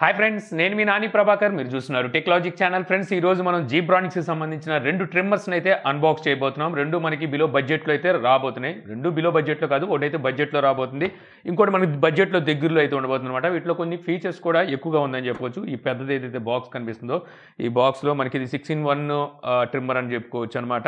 hi friends నేను మీ నాని ప్రభాకర్ మీరు చూస్తున్నారు టెక్నాలజీ ఛానల్ ఫ్రెండ్స్ ఈ రోజు మనం జీబ్రానిక్స్కి సంబంధించిన రెండు ట్రిమ్మర్స్ని అయితే అన్బాక్స్ చేయబోతున్నాం రెండు మనకి బిలో బడ్జెట్లో అయితే రాబోతున్నాయి రెండు బిలో బడ్జెట్లో కాదు ఒకటైతే బడ్జెట్లో రాబోతుంది ఇంకోటి మనకి బడ్జెట్లో దగ్గరలో అయితే ఉండబోతుంది అనమాట వీటిలో కొన్ని ఫీచర్స్ కూడా ఎక్కువగా ఉందని చెప్పవచ్చు ఈ పెద్దది ఏదైతే బాక్స్ కనిపిస్తుందో ఈ బాక్స్లో మనకి ఇది సిక్స్ ఇన్ వన్ ట్రిమ్మర్ అని చెప్పుకోవచ్చు అనమాట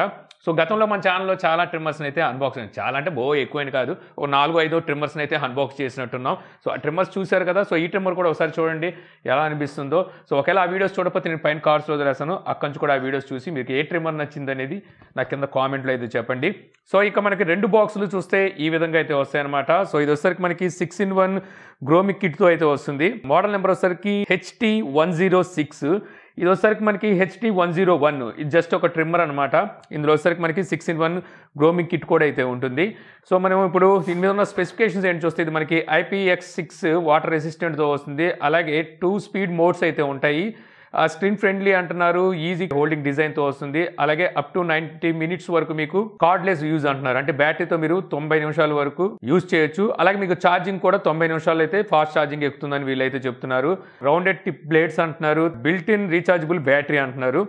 సో గతంలో మన ఛానల్లో చాలా ట్రిమ్మర్స్ని అయితే అన్బాక్స్ చాలా అంటే బో ఎక్కువైన కాదు ఒక నాలుగు ఐదో ట్రిమ్మర్స్ని అయితే అన్బాక్స్ చేసినట్టున్నాం సో ఆ ట్రిమ్మర్స్ చూశారు కదా సో ఈ ట్రిమ్మర్ కూడా ఒకసారి చూడండి ఎలా అనిపిస్తుందో సో ఒకవేళ ఆ వీడియోస్ చూడకపోతే నేను పైన కార్డ్స్లో రాశాను అక్కడి నుంచి కూడా ఆ వీడియోస్ చూసి మీకు ఏ ట్రిమ్మర్ నచ్చింది అనేది నా కింద కామెంట్లో అయితే చెప్పండి సో ఇక మనకి రెండు బాక్సులు చూస్తే ఈ విధంగా అయితే వస్తాయన్నమాట సో ఇది వచ్చేసరికి మనకి సిక్స్ ఇన్ వన్ గ్రోమిక్ కిట్తో అయితే వస్తుంది మోడల్ నెంబర్ వచ్చేసరికి హెచ్టీ వన్ జీరో సిక్స్ ఇది వచ్చేసరికి మనకి హెచ్టీ వన్ జీరో వన్ ఇది జస్ట్ ఒక ట్రిమ్మర్ అనమాట ఇందులో వచ్చేసరికి మనకి six in one grooming kit కూడా అయితే ఉంటుంది సో మనం ఇప్పుడు దీని మీద ఉన్న స్పెసిఫికేషన్స్ ఏంటి చూస్తే ఇది మనకి ఐపీఎక్స్ సిక్స్ వాటర్ రెసిస్టెంట్తో వస్తుంది అలాగే టూ స్పీడ్ మోడ్స్ అయితే ఉంటాయి స్క్రీన్ ఫ్రెండ్లీ అంటున్నారు ఈజీ హోల్డింగ్ డిజైన్తో వస్తుంది అలాగే అప్ టు నైన్టీ మినిట్స్ వరకు మీకు కార్డ్లెస్ యూజ్ అంటున్నారు అంటే బ్యాటరీతో మీరు తొంభై నిమిషాల వరకు యూజ్ చేయొచ్చు అలాగే మీకు ఛార్జింగ్ కూడా తొంభై నిమిషాలు అయితే ఫాస్ట్ ఛార్జింగ్ ఎక్కుతుందని వీళ్ళైతే చెప్తున్నారు రౌండెడ్ టిప్ బ్లేడ్స్ అంటున్నారు బిల్ట్ ఇన్ రీఛార్జబుల్ బ్యాటరీ అంటున్నారు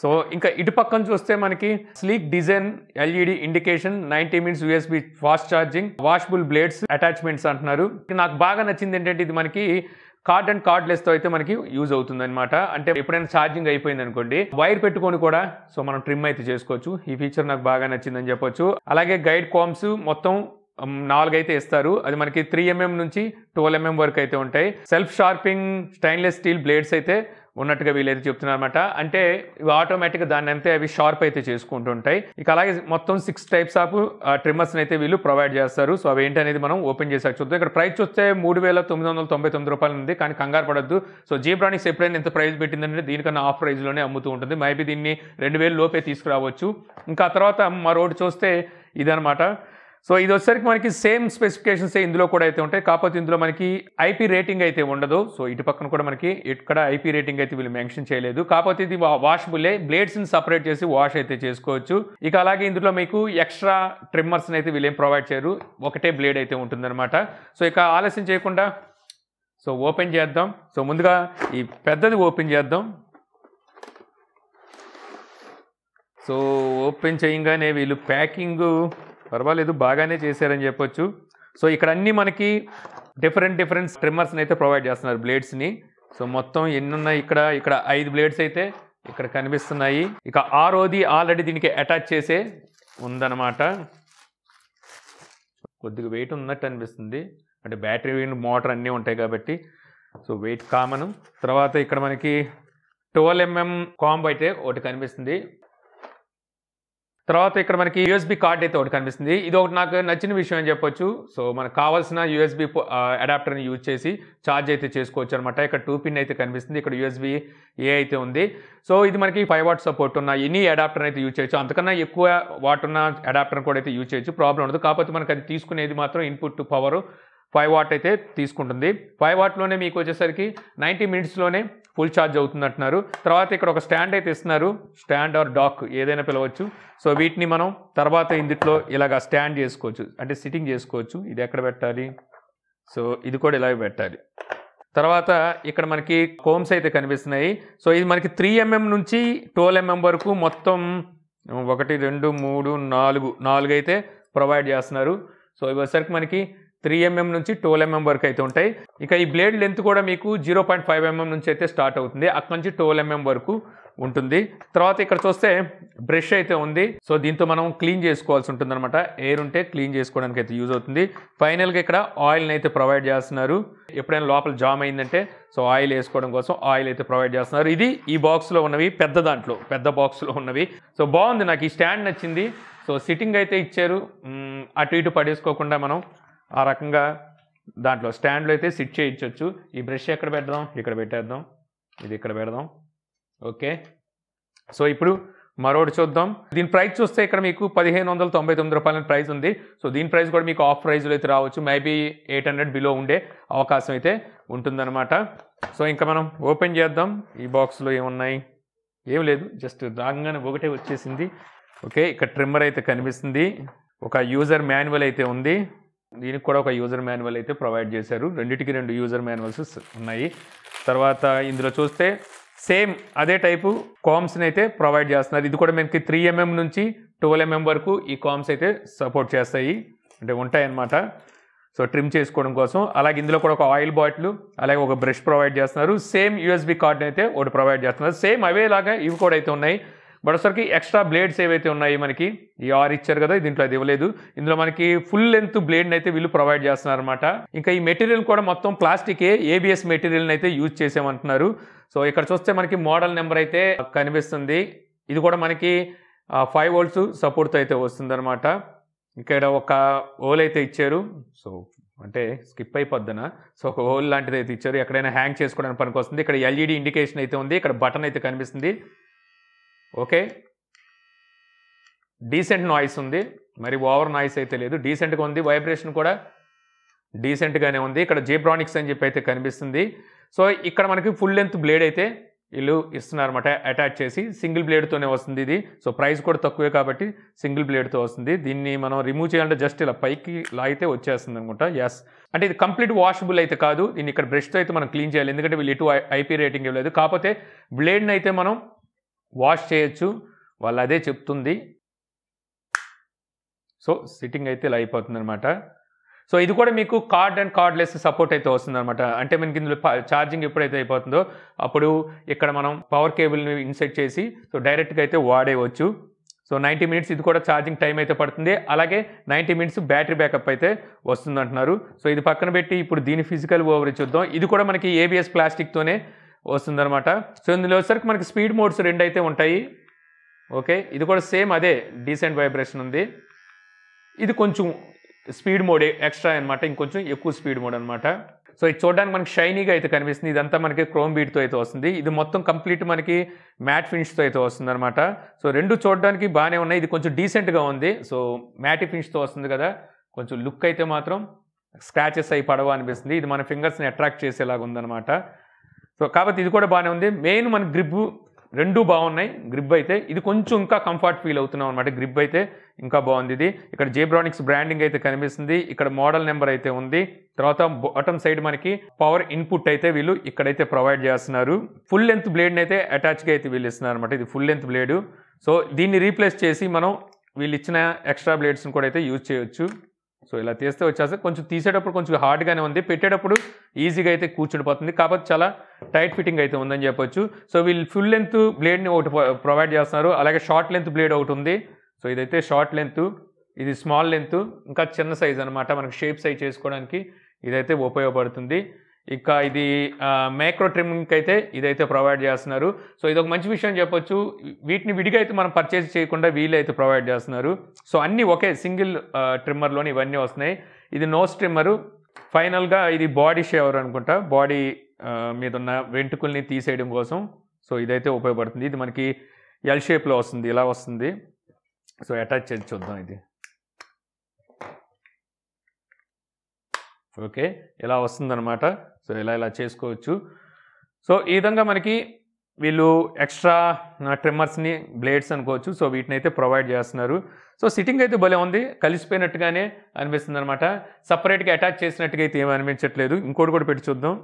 సో ఇంకా ఇటు పక్కన చూస్తే మనకి sleek design LED indication ninety minutes USB fast charging washable blades attachments అంటున్నారు నాకు బాగా నచ్చింది ఏంటంటే ఇది మనకి కార్డ్ అండ్ తో అయితే మనకి యూజ్ అవుతుంది అనమాట అంటే ఎప్పుడైనా ఛార్జింగ్ అయిపోయింది అనుకోండి వైర్ పెట్టుకొని కూడా సో మనం ట్రిమ్ అయితే చేసుకోవచ్చు ఈ ఫీచర్ నాకు బాగా నచ్చిందని చెప్పొచ్చు అలాగే గైడ్ కామ్స్ మొత్తం నాలుగైతే ఇస్తారు అది మనకి త్రీ ఎంఎం నుంచి ట్వెల్వ్ ఎంఎం వరకు అయితే ఉంటాయి self sharpening stainless steel blades అయితే ఉన్నట్టుగా వీళ్ళైతే చెప్తున్నారన్నమాట అంటే ఇవి ఆటోమేటిక్గా దాన్ని అంతే అవి షార్ప్ అయితే చేసుకుంటుంటాయి ఇక అలాగే మొత్తం సిక్స్ టైప్స్ ఆఫ్ ట్రిమ్మర్స్ని అయితే వీళ్ళు ప్రొవైడ్ చేస్తారు సో అవి ఏంటనేది మనం ఓపెన్ చేసాక చూద్దాం ఇక్కడ ప్రైస్ చూస్తే మూడు వేల తొమ్మిది వందల తొంభై తొమ్మిది రూపాయలు ఉంది కానీ కంగారు పడద్దు సో జీబ్రానిక్స్ ఎప్పుడైనా ఎంత ప్రైస్ పెట్టిందంటే దీనికన్నా ఆఫ్ ప్రైస్లోనే అమ్ముతూ ఉంటుంది మేబీ దీన్ని రెండు వేలు లోపే తీసుకురావచ్చు ఇంకా తర్వాత మా రోడ్డు చూస్తే ఇదనమాట సో ఇది వచ్చేసరికి మనకి సేమ్ స్పెసిఫికేషన్స్ ఇందులో కూడా అయితే ఉంటాయి కాకపోతే ఇందులో మనకి ఐపీ రేటింగ్ అయితే ఉండదు సో ఇటు పక్కన కూడా మనకి ఇక్కడ ఐపీ రేటింగ్ అయితే వీళ్ళు మెన్షన్ చేయలేదు కాకపోతే ఇది వాషబులే బ్లేడ్స్ని సపరేట్ చేసి వాష్ అయితే చేసుకోవచ్చు ఇక అలాగే ఇందులో మీకు ఎక్స్ట్రా ట్రిమ్మర్స్ని అయితే వీళ్ళు ఏం ప్రొవైడ్ చేయరు ఒకటే బ్లేడ్ అయితే ఉంటుందన్నమాట సో ఇక ఆలస్యం చేయకుండా సో ఓపెన్ చేద్దాం సో ముందుగా ఈ పెద్దది ఓపెన్ చేద్దాం సో ఓపెన్ చేయంగానే వీళ్ళు ప్యాకింగ్ పర్వాలేదు బాగానే చేశారని చెప్పొచ్చు సో ఇక్కడ అన్ని మనకి డిఫరెంట్ డిఫరెంట్ ట్రిమ్మర్స్ని అయితే ప్రొవైడ్ చేస్తున్నారు బ్లేడ్స్ని సో మొత్తం ఎన్ని ఉన్నాయి ఇక్కడ ఇక్కడ ఐదు బ్లేడ్స్ అయితే ఇక్కడ కనిపిస్తున్నాయి ఇక ఆరోది ఆల్రెడీ దీనికి అటాచ్ చేసే ఉందన్నమాట కొద్దిగా వెయిట్ ఉన్నట్టు అనిపిస్తుంది అంటే బ్యాటరీ మోటార్ అన్నీ ఉంటాయి కాబట్టి సో వెయిట్ కామన్ తర్వాత ఇక్కడ మనకి ట్వెల్వ్ ఎంఎం కాంబ్ అయితే ఒకటి కనిపిస్తుంది తర్వాత ఇక్కడ మనకి యూఎస్బి కార్డ్ అయితే ఒకటి కనిపిస్తుంది ఇది ఒకటి నాకు నచ్చిన విషయం అని చెప్పొచ్చు సో మనకు కావాల్సిన యూఎస్బి అడాప్టర్ని యూజ్ చేసి ఛార్జ్ అయితే చేసుకోవచ్చు అనమాట ఇక్కడ టూ పిన్ అయితే కనిపిస్తుంది ఇక్కడ యూఎస్బి ఏ అయితే ఉంది సో ఇది మనకి ఫైవ్ వాట్ సపోర్ట్ ఉన్న ఎనీ అడాప్టర్ అయితే యూజ్ చేయొచ్చు అంతకన్నా ఎక్కువ వాట్ ఉన్న అడాప్టర్ కూడా అయితే యూజ్ చేయొచ్చు ప్రాబ్లం ఉండదు కాకపోతే మనకు అది తీసుకునేది మాత్రం input to power five watt అయితే తీసుకుంటుంది ఫైవ్ వాట్లోనే మీకు వచ్చేసరికి నైంటీ మినిట్స్లోనే ఫుల్ ఛార్జ్ అవుతుందంటున్నారు తర్వాత ఇక్కడ ఒక స్టాండ్ అయితే ఇస్తున్నారు స్టాండ్ ఆర్ డాక్ ఏదైనా పిలవచ్చు సో వీటిని మనం తర్వాత ఇందుట్లో ఇలాగ స్టాండ్ చేసుకోవచ్చు అంటే సిట్టింగ్ చేసుకోవచ్చు ఇది ఎక్కడ పెట్టాలి సో ఇది కూడా ఇలాగే పెట్టాలి తర్వాత ఇక్కడ మనకి కోమ్స్ అయితే కనిపిస్తున్నాయి సో ఇది మనకి త్రీ ఎంఎం నుంచి ట్వెల్వ్ ఎంఎం వరకు మొత్తం ఒకటి రెండు మూడు నాలుగు నాలుగు అయితే ప్రొవైడ్ చేస్తున్నారు సో ఇవసరికి మనకి త్రీ ఎంఎం నుంచి ట్వెల్వ్ ఎంఎం వరకు అయితే ఉంటాయి ఇక ఈ బ్లేడ్ లెంత్ కూడా మీకు జీరో పాయింట్ ఫైవ్ ఎంఎం నుంచి అయితే స్టార్ట్ అవుతుంది అక్కడి నుంచి ట్వెల్వ్ ఎంఎం వరకు ఉంటుంది తర్వాత ఇక్కడ చూస్తే బ్రష్ అయితే ఉంది సో దీంతో మనం క్లీన్ చేసుకోవాల్సి ఉంటుంది అనమాట ఎయిర్ ఉంటే క్లీన్ చేసుకోవడానికి అయితే యూజ్ అవుతుంది ఫైనల్గా ఇక్కడ ఆయిల్ని అయితే ప్రొవైడ్ చేస్తున్నారు ఎప్పుడైనా లోపల జామ్ అయిందంటే సో ఆయిల్ వేసుకోవడం కోసం ఆయిల్ అయితే ప్రొవైడ్ చేస్తున్నారు ఇది ఈ బాక్స్లో ఉన్నవి పెద్ద దాంట్లో పెద్ద బాక్స్లో ఉన్నవి సో బాగుంది నాకు ఈ స్టాండ్ నచ్చింది సో సిట్టింగ్ అయితే ఇచ్చారు అటు ఇటు పడేసుకోకుండా మనం ఆ రకంగా దాంట్లో స్టాండ్లో అయితే సిట్ చేయించవచ్చు ఈ బ్రష్ ఎక్కడ పెడదాం ఇక్కడ పెట్టేద్దాం ఇది ఇక్కడ పెడదాం ఓకే సో ఇప్పుడు మరోటి చూద్దాం దీని ప్రైస్ చూస్తే ఇక్కడ మీకు పదిహేను వందల తొంభై తొమ్మిది రూపాయల ప్రైస్ ఉంది సో దీని ప్రైస్ కూడా మీకు ఆఫ్ ప్రైజ్లో అయితే రావచ్చు మేబీ ఎయిట్ హండ్రెడ్ బిలో ఉండే అవకాశం అయితే ఉంటుందన్నమాట సో ఇంకా మనం ఓపెన్ చేద్దాం ఈ బాక్స్లో ఏమున్నాయి ఏం లేదు జస్ట్ రాగానే ఒకటే వచ్చేసింది ఓకే ఇక్కడ ట్రిమ్మర్ అయితే కనిపిస్తుంది ఒక యూజర్ మాన్యువల్ అయితే ఉంది దీనికి కూడా ఒక యూజర్ మాన్యువల్ అయితే ప్రొవైడ్ చేశారు రెండింటికి రెండు యూజర్ మాన్యువల్స్ ఉన్నాయి తర్వాత ఇందులో చూస్తే సేమ్ అదే టైపు కామ్స్ని అయితే ప్రొవైడ్ చేస్తున్నారు ఇది కూడా మనకి త్రీ ఎంఎం mm నుంచి ట్వెల్వ్ ఎంఎం mm వరకు ఈ కామ్స్ అయితే సపోర్ట్ చేస్తాయి అంటే ఉంటాయన్నమాట సో ట్రిమ్ చేసుకోవడం కోసం అలాగే ఇందులో కూడా ఒక ఆయిల్ బాటిల్ అలాగే ఒక బ్రష్ ప్రొవైడ్ చేస్తున్నారు సేమ్ యూఎస్బి కార్డ్ని అయితే ఒకటి ప్రొవైడ్ చేస్తున్నారు సేమ్ అవేలాగా ఇవి కూడా అయితే ఉన్నాయి బట్ ఒకసారికి ఎక్స్ట్రా బ్లేడ్స్ ఏవైతే ఉన్నాయి మనకి ఈ ఆర్ ఇచ్చారు కదా దీంట్లో అది ఇవ్వలేదు ఇందులో మనకి ఫుల్ లెంత్ బ్లేడ్ని అయితే వీళ్ళు ప్రొవైడ్ చేస్తున్నారు అనమాట ఇంకా ఈ మెటీరియల్ కూడా మొత్తం ప్లాస్టికే ఏబిఎస్ మెటీరియల్ని అయితే యూజ్ చేసామంటున్నారు సో ఇక్కడ చూస్తే మనకి మోడల్ నెంబర్ అయితే కనిపిస్తుంది ఇది కూడా మనకి ఫైవ్ ఓల్డ్స్ సపోర్ట్తో అయితే వస్తుందన్నమాట ఇక్కడ ఒక ఓల్ అయితే ఇచ్చారు సో అంటే స్కిప్ అయిపోద్దన సో ఒక హోల్ లాంటిది అయితే ఇచ్చారు ఎక్కడైనా హ్యాంగ్ చేసుకోవడానికి పనికి వస్తుంది ఇక్కడ ఎల్ఈడి ఇండికేషన్ e అయితే ఉంది ఇక్కడ బటన్ అయితే కనిపిస్తుంది ఓకే డీసెంట్ నాయిస్ ఉంది మరి ఓవర్ నాయిస్ అయితే లేదు డీసెంట్గా ఉంది వైబ్రేషన్ కూడా డీసెంట్గానే ఉంది ఇక్కడ జీబ్రానిక్స్ అని చెప్పి అయితే కనిపిస్తుంది సో ఇక్కడ మనకి ఫుల్ లెంత్ బ్లేడ్ అయితే వీళ్ళు ఇస్తున్నారన్నమాట అటాచ్ చేసి సింగిల్ బ్లేడ్తోనే వస్తుంది ఇది సో ప్రైస్ కూడా తక్కువే కాబట్టి సింగిల్ బ్లేడ్తో వస్తుంది దీన్ని మనం రిమూవ్ చేయాలంటే జస్ట్ ఇలా పైకి లాగితే వచ్చేస్తుంది అనుకుంటా ఎస్ అంటే ఇది కంప్లీట్ వాషబుల్ అయితే కాదు దీన్ని ఇక్కడ బ్రష్తో అయితే మనం క్లీన్ చేయాలి ఎందుకంటే వీళ్ళు ఎటు ఐపీ రేటింగ్ ఇవ్వలేదు కాకపోతే బ్లేడ్ని అయితే మనం వాష్ చేయొచ్చు వాళ్ళు అదే చెప్తుంది సో సిట్టింగ్ అయితే ఇలా అయిపోతుంది అనమాట సో ఇది కూడా మీకు కార్డ్ అండ్ కార్డ్లెస్ సపోర్ట్ అయితే అనమాట అంటే మనకి ఇందులో ఛార్జింగ్ ఎప్పుడైతే అయిపోతుందో అప్పుడు ఇక్కడ మనం పవర్ కేబుల్ని ఇన్సెట్ చేసి సో డైరెక్ట్గా అయితే వాడేయవచ్చు సో నైంటీ మినిట్స్ ఇది కూడా ఛార్జింగ్ టైం అయితే పడుతుంది అలాగే నైంటీ మినిట్స్ బ్యాటరీ బ్యాకప్ అయితే వస్తుందంటున్నారు సో ఇది పక్కన పెట్టి ఇప్పుడు దీని ఫిజికల్ ఓవర్ చూద్దాం ఇది కూడా మనకి ఏబిఎస్ ప్లాస్టిక్తోనే వస్తుందన్నమాట సో ఇందులో వచ్చేసరికి మనకి స్పీడ్ మోడ్స్ రెండు అయితే ఉంటాయి ఓకే ఇది కూడా సేమ్ అదే డీసెంట్ వైబ్రేషన్ ఉంది ఇది కొంచెం స్పీడ్ మోడ్ ఎక్స్ట్రా అనమాట ఇంకొంచెం ఎక్కువ స్పీడ్ మోడ్ అనమాట సో ఇది చూడడానికి మనకి షైనీగా అయితే కనిపిస్తుంది ఇదంతా మనకి క్రోమ్ బీట్తో అయితే వస్తుంది ఇది మొత్తం కంప్లీట్ మనకి మ్యాట్ ఫినిష్తో అయితే వస్తుంది అనమాట సో రెండు చూడడానికి బాగానే ఉన్నాయి ఇది కొంచెం డీసెంట్గా ఉంది సో మ్యాట్ ఫినిష్తో వస్తుంది కదా కొంచెం లుక్ అయితే మాత్రం స్క్రాచెస్ అయి పడవ అనిపిస్తుంది ఇది మన ఫింగర్స్ని అట్రాక్ట్ చేసేలాగా ఉందన్నమాట సో కాబట్టి ఇది కూడా బాగానే ఉంది మెయిన్ మన గ్రిప్ రెండు బాగున్నాయి గ్రిప్ అయితే ఇది కొంచెం ఇంకా కంఫర్ట్ ఫీల్ అవుతున్నాం అనమాట గ్రిప్ అయితే ఇంకా బాగుంది ఇది ఇక్కడ జేబ్రానిక్స్ బ్రాండింగ్ అయితే కనిపిస్తుంది ఇక్కడ మోడల్ నెంబర్ అయితే ఉంది తర్వాత బాటమ్ సైడ్ మనకి పవర్ ఇన్పుట్ అయితే వీళ్ళు ఇక్కడైతే ప్రొవైడ్ చేస్తున్నారు ఫుల్ లెంత్ బ్లేడ్ని అయితే అటాచ్గా అయితే వీళ్ళు ఇస్తున్నారు అనమాట ఇది ఫుల్ లెంత్ బ్లేడు సో దీన్ని రీప్లేస్ చేసి మనం వీళ్ళు ఇచ్చిన ఎక్స్ట్రా బ్లేడ్స్ని కూడా అయితే యూజ్ చేయొచ్చు సో ఇలా తీస్తే వచ్చేస్తే కొంచెం తీసేటప్పుడు కొంచెం హార్డ్గానే ఉంది పెట్టేటప్పుడు ఈజీగా అయితే కూర్చుండిపోతుంది కాకపోతే చాలా టైట్ ఫిట్టింగ్ అయితే ఉందని చెప్పొచ్చు సో వీళ్ళు ఫుల్ లెంత్ బ్లేడ్ని ఒకటి ప్రొవైడ్ చేస్తున్నారు అలాగే షార్ట్ లెంత్ బ్లేడ్ ఒకటి ఉంది సో ఇదైతే షార్ట్ లెంత్ ఇది స్మాల్ లెంత్ ఇంకా చిన్న సైజ్ అనమాట మనకు షేప్ సైజ్ చేసుకోవడానికి ఇదైతే ఉపయోగపడుతుంది ఇంకా ఇది మైక్రో ట్రిమ్మింగ్కి అయితే ఇదైతే ప్రొవైడ్ చేస్తున్నారు సో ఇది ఒక మంచి విషయం చెప్పొచ్చు వీటిని విడిగా అయితే మనం పర్చేస్ చేయకుండా వీళ్ళు అయితే ప్రొవైడ్ చేస్తున్నారు సో అన్నీ ఒకే సింగిల్ ట్రిమ్మర్లోని ఇవన్నీ వస్తున్నాయి ఇది నోస్ ట్రిమ్మరు ఫైనల్గా ఇది బాడీ షేవర్ అనుకుంటా బాడీ మీద ఉన్న వెంట్రుకల్ని తీసేయడం కోసం సో ఇదైతే ఉపయోగపడుతుంది ఇది మనకి ఎల్ షేప్లో వస్తుంది ఇలా వస్తుంది సో అటాచ్ చేసి చూద్దాం ఇది ఓకే ఇలా వస్తుందన్నమాట సో ఇలా ఇలా చేసుకోవచ్చు సో ఈ విధంగా మనకి వీళ్ళు ఎక్స్ట్రా ట్రిమ్మర్స్ని బ్లేడ్స్ అనుకోవచ్చు సో వీటిని అయితే ప్రొవైడ్ చేస్తున్నారు సో సిట్టింగ్ అయితే భలే ఉంది కలిసిపోయినట్టుగానే అనిపిస్తుంది అనమాట సపరేట్గా అటాచ్ చేసినట్టుగా అయితే ఏమీ అనిపించట్లేదు ఇంకోటి కూడా పెట్టి చూద్దాం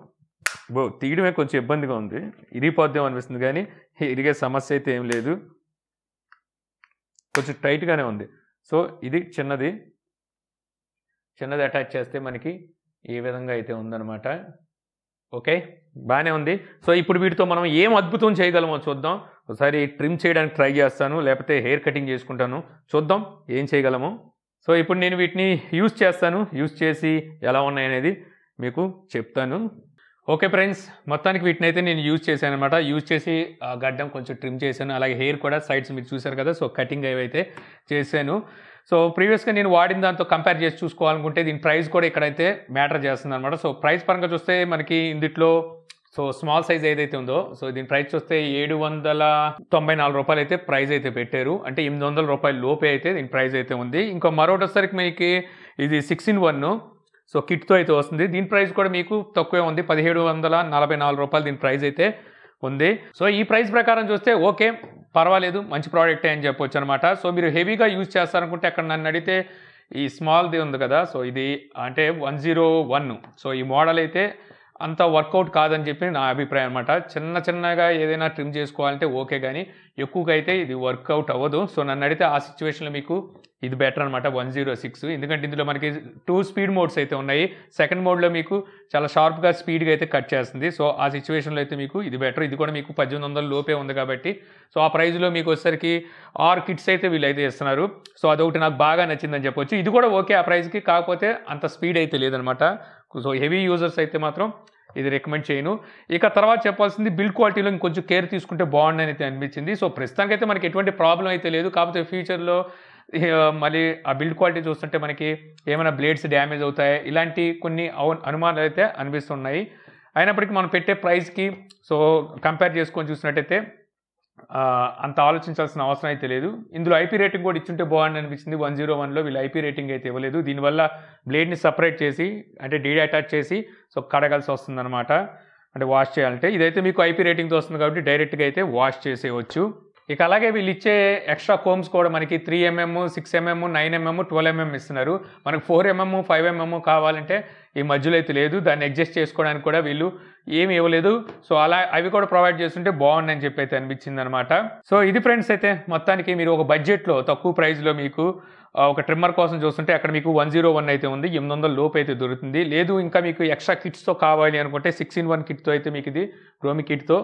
బో తీయడమే కొంచెం ఇబ్బందిగా ఉంది ఇరిగిపోద్దాం అనిపిస్తుంది కానీ ఇరిగే సమస్య అయితే ఏం లేదు కొంచెం టైట్గానే ఉంది సో ఇది చిన్నది చిన్నది అటాచ్ చేస్తే మనకి ఏ విధంగా అయితే ఉందన్నమాట ఓకే బాగానే ఉంది సో ఇప్పుడు వీటితో మనం ఏం అద్భుతం చేయగలమో చూద్దాం ఒకసారి ట్రిమ్ చేయడానికి ట్రై చేస్తాను లేకపోతే హెయిర్ కటింగ్ చేసుకుంటాను చూద్దాం ఏం చేయగలము సో ఇప్పుడు నేను వీటిని యూజ్ చేస్తాను యూజ్ చేసి ఎలా ఉన్నాయనేది మీకు చెప్తాను ఓకే ఫ్రెండ్స్ మొత్తానికి వీటిని అయితే నేను యూజ్ చేశాను అనమాట యూజ్ చేసి గడ్డం కొంచెం ట్రిమ్ చేశాను అలాగే హెయిర్ కూడా సైడ్స్ మీరు చూసారు కదా సో కటింగ్ అయితే చేశాను సో ప్రీవియస్గా నేను వాడిన దాంతో కంపేర్ చేసి చూసుకోవాలనుకుంటే దీని ప్రైస్ కూడా ఇక్కడైతే మ్యాటర్ చేస్తుంది అనమాట సో ప్రైస్ పరంగా చూస్తే మనకి ఇందుట్లో సో స్మాల్ సైజ్ ఏదైతే ఉందో సో దీని ప్రైస్ చూస్తే ఏడు వందల తొంభై నాలుగు రూపాయలు అయితే ప్రైస్ అయితే పెట్టారు అంటే ఎనిమిది వందల రూపాయలు లోపే అయితే దీని ప్రైస్ అయితే ఉంది ఇంకో మరొకటి వచ్చేసరికి మీకు ఇది సిక్స్ ఇన్ వన్ సో కిట్తో అయితే వస్తుంది దీని ప్రైస్ కూడా మీకు తక్కువే ఉంది పదిహేడు వందల నలభై నాలుగు రూపాయలు దీని ప్రైస్ అయితే ఉంది సో ఈ ప్రైస్ ప్రకారం చూస్తే ఓకే పర్వాలేదు మంచి ప్రోడక్టే అని చెప్పొచ్చు అనమాట సో మీరు హెవీగా యూజ్ చేస్తారనుకుంటే అక్కడ నన్ను అడిగితే ఈ స్మాల్ది ఉంది కదా సో ఇది అంటే వన్ జీరో వన్ సో ఈ మోడల్ అయితే అంత వర్కౌట్ కాదని చెప్పి నా అభిప్రాయం అనమాట చిన్న చిన్నగా ఏదైనా ట్రిమ్ చేసుకోవాలంటే ఓకే కానీ ఎక్కువగా అయితే ఇది వర్కౌట్ అవ్వదు సో నన్ను అడిగితే ఆ సిచ్యువేషన్లో మీకు ఇది బెటర్ అనమాట వన్ జీరో సిక్స్ ఎందుకంటే ఇందులో మనకి టూ స్పీడ్ మోడ్స్ అయితే ఉన్నాయి సెకండ్ మోడ్లో మీకు చాలా షార్ప్గా స్పీడ్గా అయితే కట్ చేస్తుంది సో ఆ సిచ్యువేషన్లో అయితే మీకు ఇది బెటర్ ఇది కూడా మీకు పద్దెనిమిది వందల లోపే ఉంది కాబట్టి సో ఆ ప్రైజ్లో మీకు వచ్చేసరికి ఆర్ కిట్స్ అయితే వీళ్ళైతే ఇస్తున్నారు సో అదొకటి నాకు బాగా నచ్చిందని చెప్పొచ్చు ఇది కూడా ఓకే ఆ ప్రైస్కి కాకపోతే అంత స్పీడ్ అయితే లేదనమాట సో హెవీ యూజర్స్ అయితే మాత్రం ఇది రికమెండ్ చేయను ఇక తర్వాత చెప్పాల్సింది బిల్డ్ క్వాలిటీలో ఇంకొంచెం కేర్ తీసుకుంటే బాగుండని అయితే అనిపించింది సో ప్రస్తుతానికైతే మనకి ఎటువంటి ప్రాబ్లం అయితే లేదు కాకపోతే ఫ్యూచర్లో మళ్ళీ ఆ బిల్డ్ క్వాలిటీ చూస్తుంటే మనకి ఏమైనా బ్లేడ్స్ డ్యామేజ్ అవుతాయి ఇలాంటి కొన్ని అనుమానాలు అయితే అనిపిస్తున్నాయి అయినప్పటికీ మనం పెట్టే ప్రైస్కి సో కంపేర్ చేసుకొని చూసినట్టయితే అంత ఆలోచించాల్సిన అవసరం అయితే లేదు ఇందులో ఐపీ రేటింగ్ కూడా ఇచ్చుంటే బాగుండి అనిపించింది వన్ జీరో వన్లో వీళ్ళు ఐపీ రేటింగ్ అయితే ఇవ్వలేదు దీనివల్ల బ్లేడ్ని సపరేట్ చేసి అంటే డీడీ అటాచ్ చేసి సో కడగాల్సి వస్తుందన్నమాట అంటే వాష్ చేయాలంటే ఇదైతే మీకు ఐపీ రేటింగ్తో వస్తుంది కాబట్టి డైరెక్ట్గా అయితే వాష్ చేసేయచ్చు ఇక అలాగే వీళ్ళు ఇచ్చే ఎక్స్ట్రా కోమ్స్ కూడా మనకి three mm six mm nine mm twelve mm ఇస్తున్నారు మనకు ఫోర్ ఎంఎం ఫైవ్ ఎంఎం కావాలంటే ఈ మధ్యలో అయితే లేదు దాన్ని అడ్జస్ట్ చేసుకోవడానికి కూడా వీళ్ళు ఏమి ఇవ్వలేదు సో అలా అవి కూడా ప్రొవైడ్ చేస్తుంటే బాగుందని చెప్పి అయితే అనిపించింది అనమాట సో ఇది ఫ్రెండ్స్ అయితే మొత్తానికి మీరు ఒక బడ్జెట్లో తక్కువ ప్రైస్లో మీకు ఒక ట్రిమ్మర్ కోసం చూస్తుంటే అక్కడ మీకు వన్ జీరో వన్ అయితే ఉంది ఎనిమిది వందల లోపు అయితే దొరుకుతుంది లేదు ఇంకా మీకు ఎక్స్ట్రా కిట్స్తో కావాలి అనుకుంటే సిక్స్ ఇన్ వన్ కిట్తో అయితే మీకు ఇది రోమి కిట్తో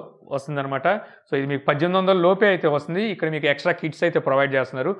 అనమాట సో ఇది మీకు పద్దెనిమిది వందల లోపే అయితే వస్తుంది ఇక్కడ మీకు ఎక్స్ట్రా కిట్స్ అయితే ప్రొవైడ్ చేస్తున్నారు